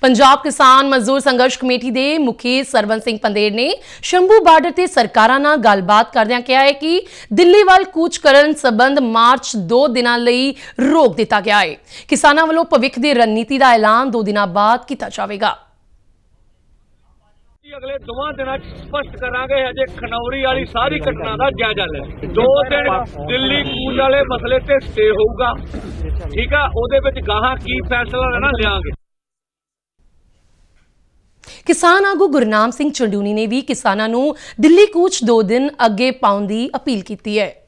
ਪੰਜਾਬ ਕਿਸਾਨ ਮਜ਼ਦੂਰ ਸੰਘਰਸ਼ ਕਮੇਟੀ ਦੇ ਮੁਖੀ ਸਰਵਨ ਸਿੰਘ ਪੰਦੇੜ ਨੇ ਸ਼ੰਭੂ ਬਾਰਡਰ ਤੇ ਸਰਕਾਰਾਂ ਨਾਲ ਗੱਲਬਾਤ ਕਰਦਿਆਂ ਕਿਹਾ ਹੈ ਕਿ ਦਿੱਲੀ ਵੱਲ ਕੂਚ ਕਰਨ ਸੰਬੰਧ ਮਾਰਚ 2 ਦਿਨਾਂ ਲਈ ਰੋਕ ਦਿੱਤਾ ਗਿਆ ਹੈ ਕਿਸਾਨਾਂ ਵੱਲੋਂ ਭਵਿੱਖ ਦੀ ਰਣਨੀਤੀ ਦਾ ਐਲਾਨ 2 ਦਿਨਾਂ ਬਾਅਦ ਕੀਤਾ ਜਾਵੇਗਾ ਅਗਲੇ ਦੋਵਾਂ ਦਿਨਾਂ ਚ ਸਪਸ਼ਟ ਕਰਾਂਗੇ ਅਜੇ ਖਨੌਰੀ ਵਾਲੀ ਸਾਰੀ ਘਟਨਾ ਦਾ ਜਾਇਜ਼ਾ ਲੈ ਦੋ ਦਿਨ ਦਿੱਲੀ ਕੂਚ ਵਾਲੇ ਮਸਲੇ ਤੇ ਸਟੇ ਹੋਊਗਾ ਠੀਕ ਆ ਉਹਦੇ ਵਿੱਚ ਗਾਹਾਂ ਕੀ ਫੈਸਲਾ ਲੈਣਾ ਲਿਆਂਗੇ ਕਿਸਾਨ ਆਗੂ ਗੁਰਨਾਮ ਸਿੰਘ ਚੰਡੂਨੀ ਨੇ ਵੀ ਕਿਸਾਨਾਂ ਨੂੰ ਦਿੱਲੀ ਕੂਚ 2 ਦਿਨ ਅੱਗੇ ਪਾਉਣ ਦੀ ਅਪੀਲ ਕੀਤੀ ਹੈ